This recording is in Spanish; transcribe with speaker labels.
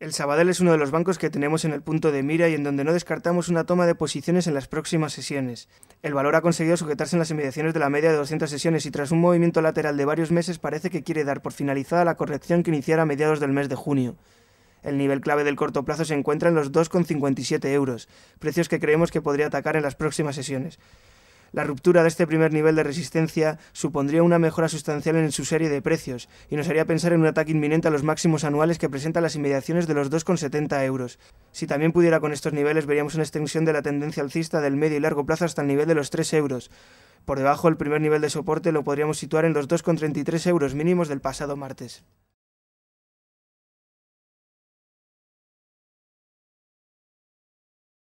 Speaker 1: El Sabadell es uno de los bancos que tenemos en el punto de mira y en donde no descartamos una toma de posiciones en las próximas sesiones. El valor ha conseguido sujetarse en las inmediaciones de la media de 200 sesiones y tras un movimiento lateral de varios meses parece que quiere dar por finalizada la corrección que iniciara a mediados del mes de junio. El nivel clave del corto plazo se encuentra en los 2,57 euros, precios que creemos que podría atacar en las próximas sesiones. La ruptura de este primer nivel de resistencia supondría una mejora sustancial en su serie de precios y nos haría pensar en un ataque inminente a los máximos anuales que presentan las inmediaciones de los 2,70 euros. Si también pudiera con estos niveles, veríamos una extensión de la tendencia alcista del medio y largo plazo hasta el nivel de los 3 euros. Por debajo, el primer nivel de soporte lo podríamos situar en los 2,33 euros mínimos del pasado martes.